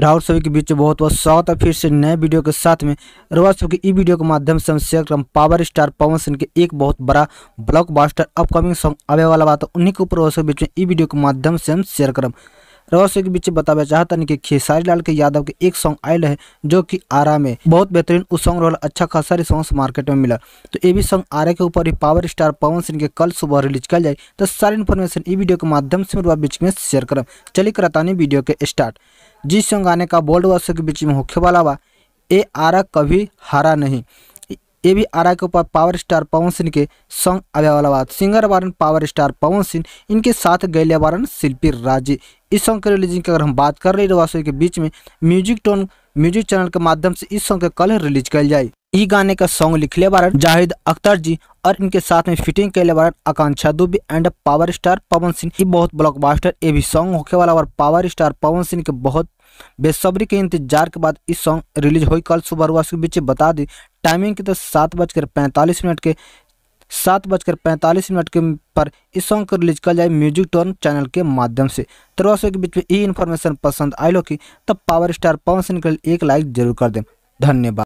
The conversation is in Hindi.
राहुल सभी के बीच बहुत बहुत स्वागत है फिर से नए वीडियो के साथ में रवा सब के ई वीडियो के माध्यम से हम शेयर कर पावर स्टार पवन सिंह के एक बहुत बड़ा ब्लॉकबस्टर अपकमिंग सॉन्ग आवे वाला बात है उन्हीं के ऊपर सभी के बीच में ई वीडियो के माध्यम से हम शेयर करें रहस्य के बीच बतावे चाहतन कि खेसारी लाल के यादव के एक सॉन्ग आयल है जो कि आरा में बहुत बेहतरीन उस सॉन्ग रोल अच्छा खासा रिस्पॉन्स मार्केट में मिला तो ये भी सॉन्ग आरा के ऊपर ही पावर स्टार पवन सिंह के कल सुबह रिलीज कर जाए तो सारी इन्फॉर्मेशन इस वीडियो के माध्यम से मेरे बीच में शेयर करें चलिए कराता वीडियो के स्टार्ट जिस सॉन्ग आने का बोल्ड वर्ष के बीच में होखे वाला बा ए आरा कभी हारा नहीं ये भी आर के ऊपर पावर स्टार पवन सिंह के सॉन्ग आवे वाला बात सिंगर वारन पावर स्टार पवन सिंह इनके साथ गैले वारन शिल्पी राजे इस सॉन्ग के रिलीजिंग की अगर हम बात कर रहे रवासियों तो के बीच में म्यूजिक टोन म्यूजिक चैनल के माध्यम से इस सॉन्ग के कल रिलीज कर जाए इस गाने का सॉन्ग लिखले वारन जाहिद अख्तर जी और इनके साथ में फिटिंग के वारन Akanksha Dubey and power star Pawan Singh की बहुत ब्लॉकबास्टर ये भी सॉन्ग होके वाला और पावर स्टार पवन सिंह के बहुत बेसब्री के इंतजार के बाद इस सॉन्ग रिलीज हुई कल सुबह के बीच बता दी टाइमिंग की तो सात बजकर पैंतालीस मिनट के सात बजकर पैंतालीस मिनट के पर इस सॉन्ग को रिलीज किया जाए म्यूजिक टर्न चैनल के माध्यम से तो दोस्तों के बीच में ये इन्फॉर्मेशन पसंद लो कि तब पावर स्टार पवन सिंह के लिए एक लाइक जरूर कर दें धन्यवाद